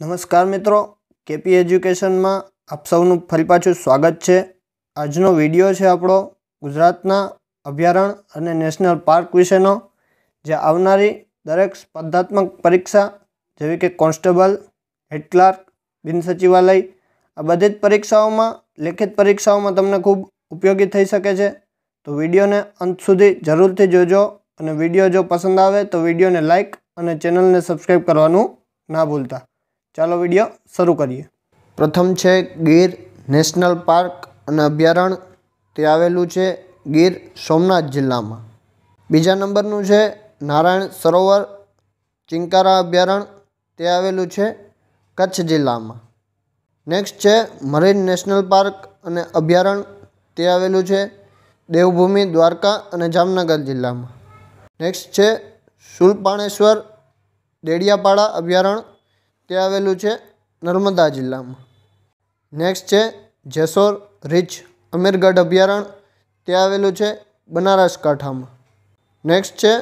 નમસ્કાર મિત્રો કેપી એજ્યુકેશનમાં આપ સૌનું ફરી પાછું સ્વાગત છે આજનો વિડીયો છે આપણો ગુજરાતના અભયારણ્ય અને નેશનલ પાર્ક વિશેનો જે આવનારી દરેક સ્પર્ધાત્મક પરીક્ષા જેવી કે કોન્સ્ટેબલ હેડ ક્લાર્ક બિન સચિવાલય આ બધી જ પરીક્ષાઓમાં લેખિત પરીક્ષાઓમાં તમને ખૂબ ઉપયોગી થઈ શકે છે તો વિડીયોને અંત સુધી જરૂરથી જોજો અને વિડીયો જો પસંદ આવે તો વિડીયોને લાઇક અને ચેનલને સબસ્ક્રાઈબ કરવાનું ના ભૂલતા ચાલો વિડીયો શરૂ કરીએ પ્રથમ છે ગીર નેશનલ પાર્ક અને અભયારણ્ય તે આવેલું છે ગીર સોમનાથ જિલ્લામાં બીજા નંબરનું છે નારાયણ સરોવર ચિંકારા અભયારણ્ય તે આવેલું છે કચ્છ જિલ્લામાં નેક્સ્ટ છે મરીન નેશનલ પાર્ક અને અભયારણ્ય તે આવેલું છે દેવભૂમિ દ્વારકા અને જામનગર જિલ્લામાં નેક્સ્ટ છે શુલપાણેશ્વર દેડિયાપાડા અભયારણ્ય તે આવેલું છે નર્મદા જિલ્લામાં નેક્સ્ટ છે જેસોર રીચ અમીરગઢ અભયારણ્ય તે આવેલું છે બનારસ કાંઠામાં નેક્સ્ટ છે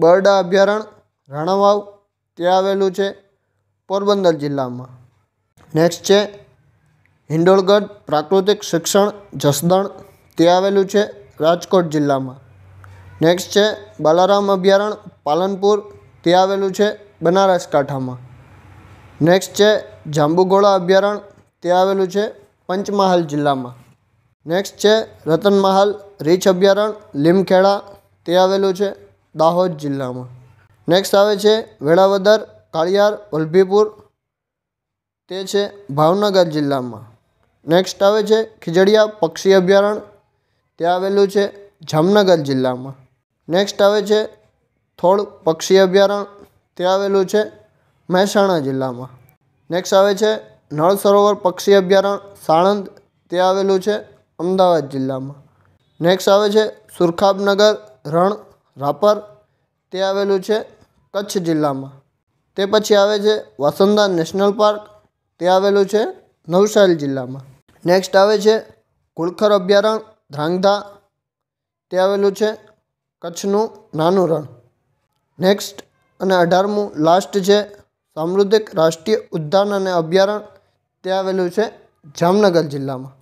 બરડા અભયારણ્ય રાણાવાવ તે આવેલું છે પોરબંદર જિલ્લામાં નેક્સ્ટ છે હિંડોળગઢ પ્રાકૃતિક શિક્ષણ જસદણ તે આવેલું છે રાજકોટ જિલ્લામાં નેક્સ્ટ છે બાલારામ અભયારણ્ય પાલનપુર તે આવેલું છે બનારસ કાંઠામાં નેક્સ્ટ છે જાંબુગોળા અભયારણ્ય તે આવેલું છે પંચમહાલ જિલ્લામાં નેક્સ્ટ છે રતનમહાલ રીછ અભયારણ્ય લીમખેડા તે આવેલું છે દાહોદ જિલ્લામાં નેક્સ્ટ આવે છે વેળાવદર કાળિયાર વલભીપુર તે છે ભાવનગર જિલ્લામાં નેક્સ્ટ આવે છે ખીજડીયા પક્ષી અભયારણ્ય તે આવેલું છે જામનગર જિલ્લામાં નેક્સ્ટ આવે છે થોળ પક્ષી અભયારણ્ય તે આવેલું છે મહેસાણા જિલ્લામાં નેક્સ્ટ આવે છે નળ સરોવર પક્ષી અભયારણ્ય સાણંદ તે આવેલું છે અમદાવાદ જિલ્લામાં નેક્સ્ટ આવે છે સુરખાબનગર રણ રાપર તે આવેલું છે કચ્છ જિલ્લામાં તે પછી આવે છે વાસંદા નેશનલ પાર્ક તે આવેલું છે નવસારી જિલ્લામાં નેક્સ્ટ આવે છે કુલખર અભયારણ્ય ધ્રાંગધા તે આવેલું છે કચ્છનું નાનું રણ નેક્સ્ટ અને અઢારમું લાસ્ટ છે સામૃદ્ધિક રાષ્ટ્રીય ઉદ્યાન અને અભયારણ્ય ત્યાં આવેલું છે જામનગર જિલ્લામાં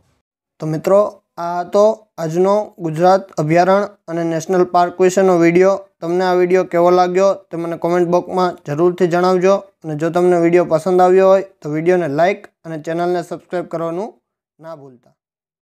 તો મિત્રો આ હતો આજનો ગુજરાત અભયારણ્ય અને નેશનલ પાર્ક વિશેનો વિડીયો તમને આ વિડીયો કેવો લાગ્યો તે મને કોમેન્ટ બોક્સમાં જરૂરથી જણાવજો અને જો તમને વિડીયો પસંદ આવ્યો હોય તો વિડીયોને લાઇક અને ચેનલને સબસ્ક્રાઈબ કરવાનું ના ભૂલતા